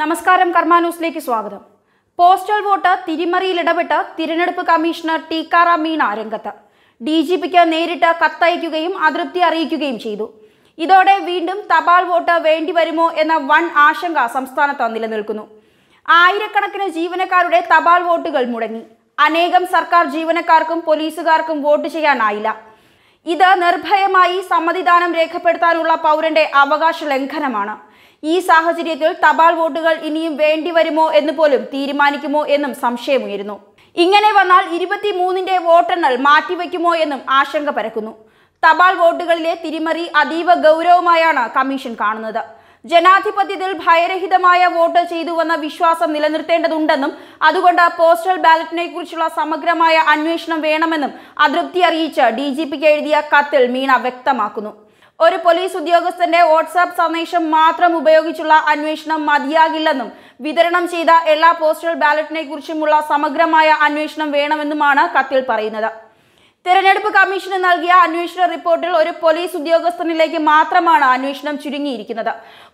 നമസ്കാരം കർമ്മ ന്യൂസിലേക്ക് സ്വാഗതം പോസ്റ്റൽ വോട്ട് തിരിമറിയിൽ ഇടപെട്ട് തിരഞ്ഞെടുപ്പ് കമ്മീഷണർ ടിക്കാറാം മീണ രംഗത്ത് ഡി ജി പിക്ക് നേരിട്ട് കത്തയക്കുകയും അതൃപ്തി അറിയിക്കുകയും ചെയ്തു ഇതോടെ വീണ്ടും തപാൽ വോട്ട് വേണ്ടിവരുമോ എന്ന വൺ ആശങ്ക സംസ്ഥാനത്ത് നിലനിൽക്കുന്നു ആയിരക്കണക്കിന് ജീവനക്കാരുടെ തപാൽ വോട്ടുകൾ മുടങ്ങി അനേകം സർക്കാർ ജീവനക്കാർക്കും പോലീസുകാർക്കും വോട്ട് ചെയ്യാനായില്ല ഇത് നിർഭയമായി സമ്മതിദാനം രേഖപ്പെടുത്താനുള്ള പൗരന്റെ അവകാശ ലംഘനമാണ് ഈ സാഹചര്യത്തിൽ തപാൽ വോട്ടുകൾ ഇനിയും വേണ്ടിവരുമോ എന്ന് പോലും തീരുമാനിക്കുമോ എന്നും സംശയമുയരുന്നു ഇങ്ങനെ വന്നാൽ മൂന്നിന്റെ വോട്ടെണ്ണൽ മാറ്റിവെക്കുമോ എന്നും ആശങ്ക പരക്കുന്നു തപാൽ വോട്ടുകളിലെ തിരിമറി അതീവ ഗൗരവമായാണ് കമ്മീഷൻ കാണുന്നത് ജനാധിപത്യത്തിൽ ഭയരഹിതമായ വോട്ട് ചെയ്തു വന്ന വിശ്വാസം നിലനിർത്തേണ്ടതുണ്ടെന്നും അതുകൊണ്ട് പോസ്റ്റൽ ബാലറ്റിനെ കുറിച്ചുള്ള സമഗ്രമായ അന്വേഷണം വേണമെന്നും അതൃപ്തി അറിയിച്ച് ഡി എഴുതിയ കത്തിൽ മീണ വ്യക്തമാക്കുന്നു ഒരു പോലീസ് ഉദ്യോഗസ്ഥന്റെ വാട്സാപ്പ് സന്ദേശം മാത്രം ഉപയോഗിച്ചുള്ള അന്വേഷണം മതിയാകില്ലെന്നും വിതരണം ചെയ്ത എല്ലാ പോസ്റ്റൽ ബാലറ്റിനെ കുറിച്ചുമുള്ള സമഗ്രമായ അന്വേഷണം വേണമെന്നുമാണ് കത്തിൽ പറയുന്നത് തെരഞ്ഞെടുപ്പ് കമ്മീഷന് നൽകിയ അന്വേഷണ റിപ്പോർട്ടിൽ ഒരു പോലീസ് ഉദ്യോഗസ്ഥനിലേക്ക് മാത്രമാണ് അന്വേഷണം ചുരുങ്ങിയിരിക്കുന്നത്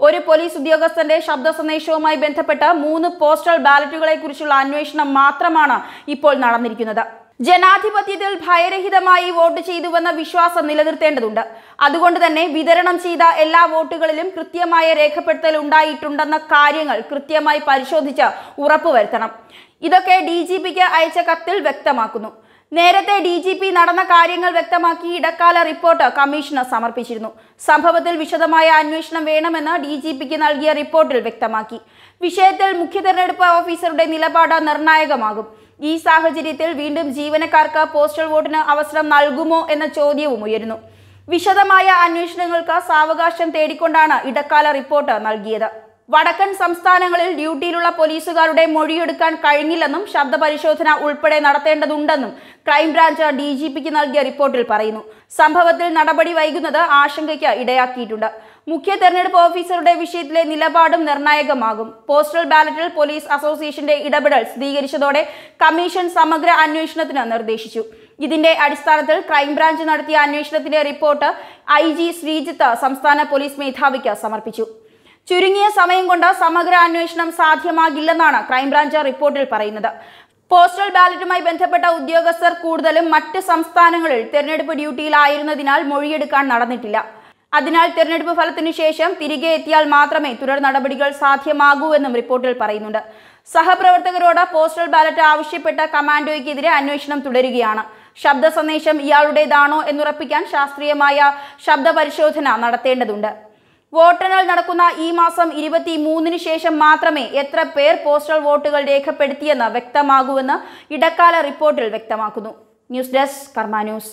ഒരു പോലീസ് ഉദ്യോഗസ്ഥന്റെ ശബ്ദ സന്ദേശവുമായി ബന്ധപ്പെട്ട് മൂന്ന് പോസ്റ്റൽ ബാലറ്റുകളെ കുറിച്ചുള്ള അന്വേഷണം മാത്രമാണ് ഇപ്പോൾ നടന്നിരിക്കുന്നത് ജനാധിപത്യത്തിൽ ഭയരഹിതമായി വോട്ട് ചെയ്തുവെന്ന വിശ്വാസം നിലനിർത്തേണ്ടതുണ്ട് അതുകൊണ്ട് തന്നെ വിതരണം ചെയ്ത എല്ലാ വോട്ടുകളിലും കൃത്യമായ രേഖപ്പെടുത്തൽ ഉണ്ടായിട്ടുണ്ടെന്ന കാര്യങ്ങൾ കൃത്യമായി പരിശോധിച്ച് ഉറപ്പുവരുത്തണം ഇതൊക്കെ ഡി ജി പിക്ക് അയച്ച കത്തിൽ വ്യക്തമാക്കുന്നു നേരത്തെ ഡി ജി പി നടന്ന കാര്യങ്ങൾ വ്യക്തമാക്കി ഇടക്കാല റിപ്പോർട്ട് കമ്മീഷന് സമർപ്പിച്ചിരുന്നു സംഭവത്തിൽ വിശദമായ അന്വേഷണം വേണമെന്ന് ഡി ജി പിക്ക് നൽകിയ റിപ്പോർട്ടിൽ വ്യക്തമാക്കി വിഷയത്തിൽ മുഖ്യ തെരഞ്ഞെടുപ്പ് ഓഫീസറുടെ നിലപാട് നിർണായകമാകും ഈ സാഹചര്യത്തിൽ വീണ്ടും ജീവനക്കാർക്ക് പോസ്റ്റൽ വോട്ടിന് അവസരം നൽകുമോ എന്ന ചോദ്യവും ഉയരുന്നു വിശദമായ അന്വേഷണങ്ങൾക്ക് സാവകാശം തേടിക്കൊണ്ടാണ് ഇടക്കാല റിപ്പോർട്ട് നൽകിയത് വടക്കൻ സംസ്ഥാനങ്ങളിൽ ഡ്യൂട്ടിയിലുള്ള പോലീസുകാരുടെ മൊഴിയെടുക്കാൻ കഴിഞ്ഞില്ലെന്നും ശബ്ദ പരിശോധന ഉൾപ്പെടെ നടത്തേണ്ടതുണ്ടെന്നും ക്രൈംബ്രാഞ്ച് ഡി ജി പിക്ക് നൽകിയ റിപ്പോർട്ടിൽ പറയുന്നു സംഭവത്തിൽ നടപടി വൈകുന്നത് ആശങ്കയ്ക്ക് ഇടയാക്കിയിട്ടുണ്ട് മുഖ്യ തെരഞ്ഞെടുപ്പ് ഓഫീസറുടെ വിഷയത്തിലെ നിലപാടും നിർണായകമാകും പോസ്റ്റൽ ബാലറ്റിൽ പോലീസ് അസോസിയേഷന്റെ ഇടപെടൽ സ്ഥിരീകരിച്ചതോടെ കമ്മീഷൻ സമഗ്ര അന്വേഷണത്തിന് നിർദ്ദേശിച്ചു ഇതിന്റെ അടിസ്ഥാനത്തിൽ ക്രൈംബ്രാഞ്ച് നടത്തിയ അന്വേഷണത്തിന്റെ റിപ്പോർട്ട് ഐ ജി ശ്രീജിത്ത് സംസ്ഥാന പോലീസ് മേധാവിക്ക് സമർപ്പിച്ചു ചുരുങ്ങിയ സമയം കൊണ്ട് സമഗ്ര അന്വേഷണം സാധ്യമാകില്ലെന്നാണ് ക്രൈംബ്രാഞ്ച് റിപ്പോർട്ടിൽ പറയുന്നത് പോസ്റ്റൽ ബാലറ്റുമായി ബന്ധപ്പെട്ട ഉദ്യോഗസ്ഥർ കൂടുതലും മറ്റ് സംസ്ഥാനങ്ങളിൽ തെരഞ്ഞെടുപ്പ് ഡ്യൂട്ടിയിലായിരുന്നതിനാൽ മൊഴിയെടുക്കാൻ നടന്നിട്ടില്ല അതിനാൽ തിരഞ്ഞെടുപ്പ് ഫലത്തിനു ശേഷം തിരികെ എത്തിയാൽ മാത്രമേ തുടർ നടപടികൾ സാധ്യമാകൂ എന്നും റിപ്പോർട്ടിൽ പറയുന്നുണ്ട് സഹപ്രവർത്തകരോട് പോസ്റ്റൽ ബാലറ്റ് ആവശ്യപ്പെട്ട കമാൻഡോയ്ക്കെതിരെ അന്വേഷണം തുടരുകയാണ് ശബ്ദ സന്ദേശം ഇയാളുടേതാണോ എന്നുറപ്പിക്കാൻ ശാസ്ത്രീയമായ ശബ്ദ പരിശോധന നടത്തേണ്ടതുണ്ട് വോട്ടെണ്ണൽ നടക്കുന്ന ഈ മാസം ഇരുപത്തി മൂന്നിന് ശേഷം മാത്രമേ എത്ര പേർ പോസ്റ്റൽ വോട്ടുകൾ രേഖപ്പെടുത്തിയെന്ന് വ്യക്തമാകൂവെന്ന് ഇടക്കാല റിപ്പോർട്ടിൽ വ്യക്തമാക്കുന്നു ന്യൂസ് ഡെസ്ക് കർമ്മ ന്യൂസ്